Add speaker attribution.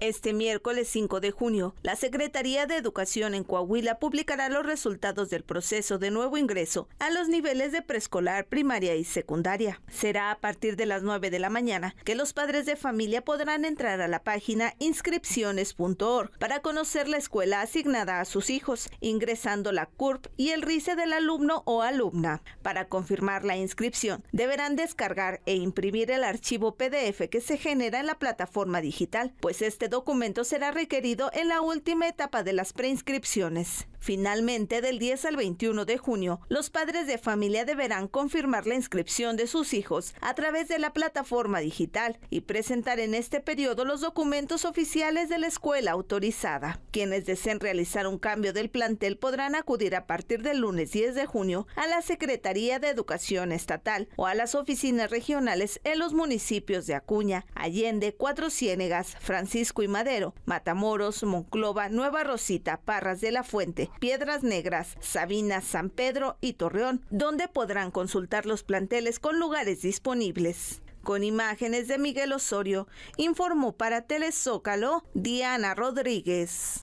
Speaker 1: Este miércoles 5 de junio, la Secretaría de Educación en Coahuila publicará los resultados del proceso de nuevo ingreso a los niveles de preescolar, primaria y secundaria. Será a partir de las 9 de la mañana que los padres de familia podrán entrar a la página inscripciones.org para conocer la escuela asignada a sus hijos, ingresando la CURP y el RICE del alumno o alumna. Para confirmar la inscripción, deberán descargar e imprimir el archivo PDF que se genera en la plataforma digital, pues este documento será requerido en la última etapa de las preinscripciones. Finalmente, del 10 al 21 de junio, los padres de familia deberán confirmar la inscripción de sus hijos a través de la plataforma digital y presentar en este periodo los documentos oficiales de la escuela autorizada. Quienes deseen realizar un cambio del plantel podrán acudir a partir del lunes 10 de junio a la Secretaría de Educación Estatal o a las oficinas regionales en los municipios de Acuña, Allende, Cuatro Ciénegas, Francisco y Madero, Matamoros, Monclova, Nueva Rosita, Parras de la Fuente, Piedras Negras, Sabina, San Pedro y Torreón, donde podrán consultar los planteles con lugares disponibles. Con imágenes de Miguel Osorio, informó para Telezócalo Diana Rodríguez.